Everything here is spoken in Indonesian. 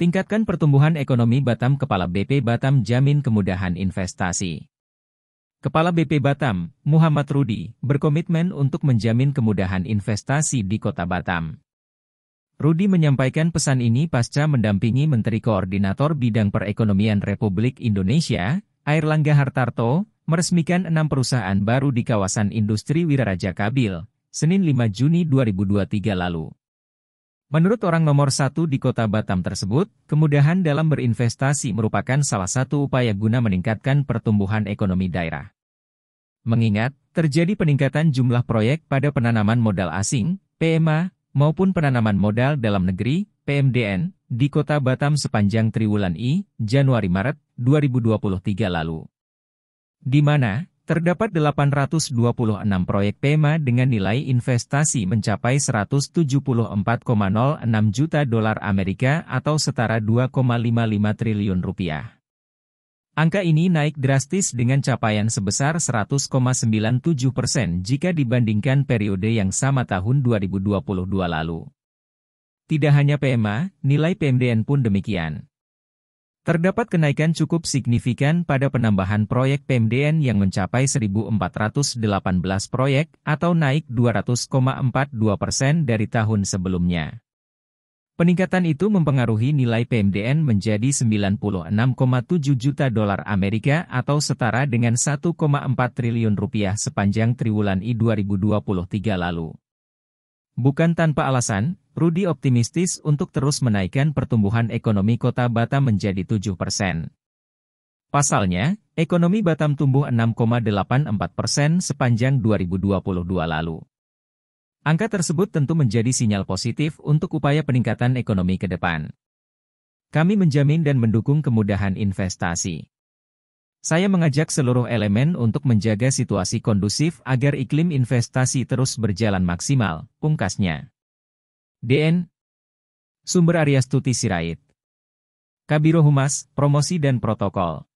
Tingkatkan pertumbuhan ekonomi Batam Kepala BP Batam jamin kemudahan investasi. Kepala BP Batam, Muhammad Rudi, berkomitmen untuk menjamin kemudahan investasi di Kota Batam. Rudi menyampaikan pesan ini pasca mendampingi Menteri Koordinator Bidang Perekonomian Republik Indonesia, Air Langga Hartarto, meresmikan enam perusahaan baru di kawasan industri Wiraraja Kabil, Senin 5 Juni 2023 lalu. Menurut orang nomor satu di kota Batam tersebut, kemudahan dalam berinvestasi merupakan salah satu upaya guna meningkatkan pertumbuhan ekonomi daerah. Mengingat, terjadi peningkatan jumlah proyek pada penanaman modal asing, PMA, maupun penanaman modal dalam negeri, PMDN, di kota Batam sepanjang triwulan I, Januari-Maret, 2023 lalu. Di mana, Terdapat 826 proyek PEMA dengan nilai investasi mencapai 174,06 juta dolar Amerika atau setara 2,55 triliun rupiah. Angka ini naik drastis dengan capaian sebesar 100,97 persen jika dibandingkan periode yang sama tahun 2022 lalu. Tidak hanya PMA, e nilai PMDN pun demikian. Terdapat kenaikan cukup signifikan pada penambahan proyek PMDN yang mencapai 1.418 proyek atau naik 200,42 persen dari tahun sebelumnya. Peningkatan itu mempengaruhi nilai PMDN menjadi 96,7 juta dolar Amerika atau setara dengan 1,4 triliun rupiah sepanjang triwulan I 2023 lalu. Bukan tanpa alasan, Rudi optimistis untuk terus menaikkan pertumbuhan ekonomi kota Batam menjadi 7 persen. Pasalnya, ekonomi Batam tumbuh 6,84 persen sepanjang 2022 lalu. Angka tersebut tentu menjadi sinyal positif untuk upaya peningkatan ekonomi ke depan. Kami menjamin dan mendukung kemudahan investasi. Saya mengajak seluruh elemen untuk menjaga situasi kondusif agar iklim investasi terus berjalan maksimal, pungkasnya. DN Sumber Arya Stuti Sirait Kabiro Humas, Promosi dan Protokol